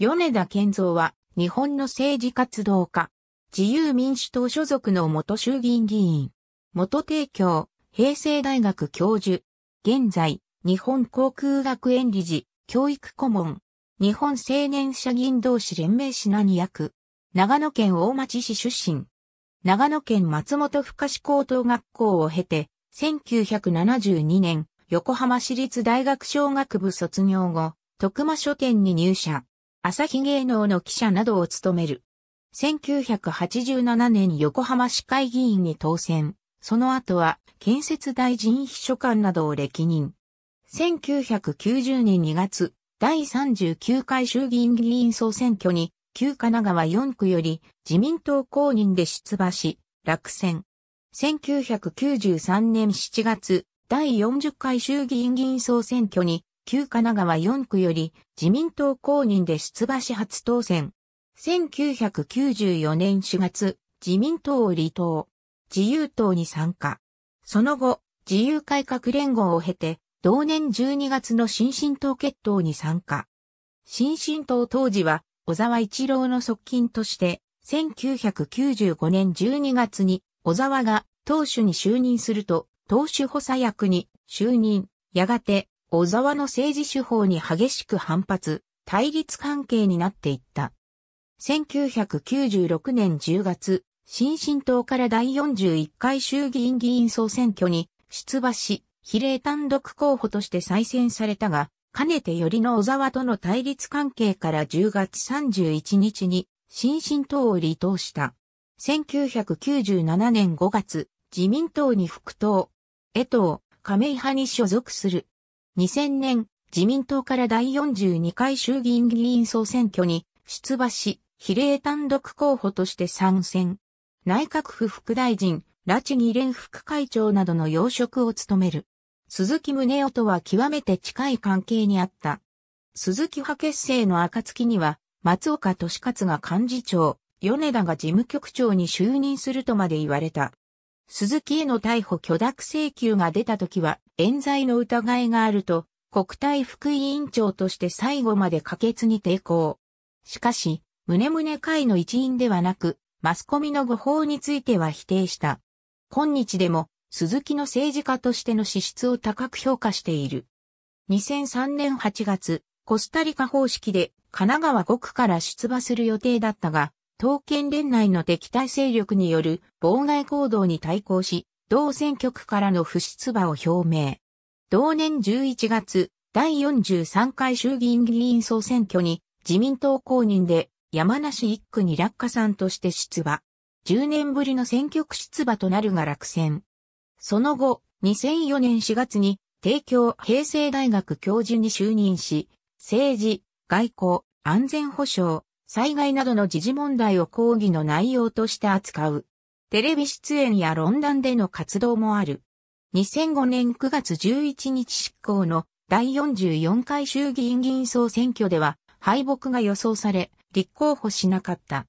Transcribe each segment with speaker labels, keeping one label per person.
Speaker 1: 米田健三は日本の政治活動家、自由民主党所属の元衆議院議員、元提供、平成大学教授、現在、日本航空学園理事、教育顧問、日本青年社議員同士連盟指南役、長野県大町市出身、長野県松本深志高等学校を経て、1972年、横浜市立大学小学部卒業後、徳間書店に入社。朝日芸能の記者などを務める。1987年横浜市会議員に当選。その後は建設大臣秘書官などを歴任。1990年2月、第39回衆議院議員総選挙に、旧神奈川4区より自民党公認で出馬し、落選。1993年7月、第40回衆議院議員総選挙に旧神奈川4区より自民党公認で出馬し初当選。1994年4月、自民党を離党。自由党に参加。その後、自由改革連合を経て、同年12月の新進党決闘に参加。新進党当時は、小沢一郎の側近として、1995年12月に、小沢が党首に就任すると、党首補佐役に就任。やがて、小沢の政治手法に激しく反発、対立関係になっていった。1996年10月、新進党から第41回衆議院議員総選挙に出馬し、比例単独候補として再選されたが、かねてよりの小沢との対立関係から10月31日に、新進党を離党した。1997年5月、自民党に復党。江藤、亀井派に所属する。2000年、自民党から第42回衆議院議員総選挙に出馬し、比例単独候補として参戦。内閣府副大臣、拉致議連副会長などの要職を務める。鈴木宗男とは極めて近い関係にあった。鈴木派結成の暁には、松岡俊勝が幹事長、米田が事務局長に就任するとまで言われた。鈴木への逮捕許諾請求が出た時は、冤罪の疑いがあると、国体副委員長として最後まで可決に抵抗。しかし、胸胸会の一員ではなく、マスコミの誤報については否定した。今日でも、鈴木の政治家としての資質を高く評価している。2003年8月、コスタリカ方式で神奈川5区から出馬する予定だったが、刀剣連内の敵対勢力による妨害行動に対抗し、同選挙区からの不出馬を表明。同年11月、第43回衆議院議員総選挙に自民党公認で山梨一区に落下さんとして出馬。10年ぶりの選挙区出馬となるが落選。その後、2004年4月に帝京平成大学教授に就任し、政治、外交、安全保障、災害などの時事問題を講義の内容として扱う。テレビ出演や論壇での活動もある。2005年9月11日執行の第44回衆議院議員総選挙では敗北が予想され、立候補しなかった。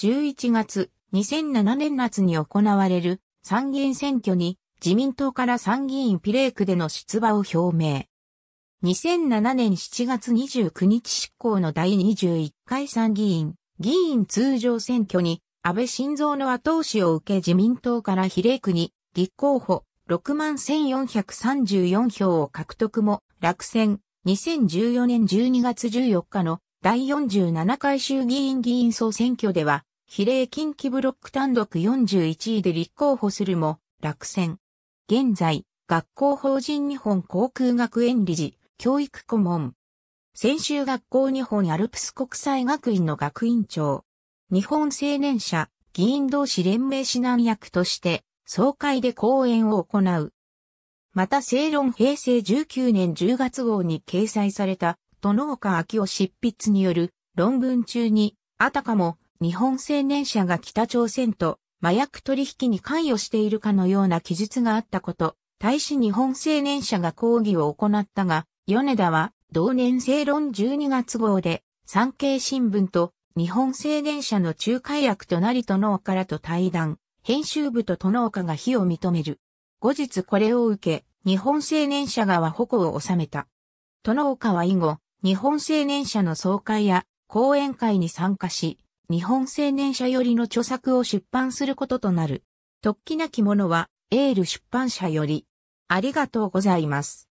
Speaker 1: 11月、2007年夏に行われる参議院選挙に自民党から参議院比例区での出馬を表明。2007年7月29日執行の第21回参議院、議員通常選挙に、安倍晋三の後押しを受け自民党から比例区に、立候補、6万1434票を獲得も、落選、2014年12月14日の第47回衆議院議員総選挙では、比例近畿ブロック単独41位で立候補するも、落選。現在、学校法人日本航空学園理事、教育顧問。専修学校日本アルプス国際学院の学院長。日本青年社議員同士連盟指南役として総会で講演を行う。また正論平成19年10月号に掲載された、都農家秋を執筆による論文中に、あたかも日本青年社が北朝鮮と麻薬取引に関与しているかのような記述があったこと、対し日本青年社が抗議を行ったが、米田は同年正論12月号で産経新聞と日本青年社の仲介役となりと農家らと対談、編集部と都農家が非を認める。後日これを受け、日本青年社側矛を収めた。都農家は以後、日本青年社の総会や講演会に参加し、日本青年社よりの著作を出版することとなる。突起なき者は、エール出版社より。ありがとうございます。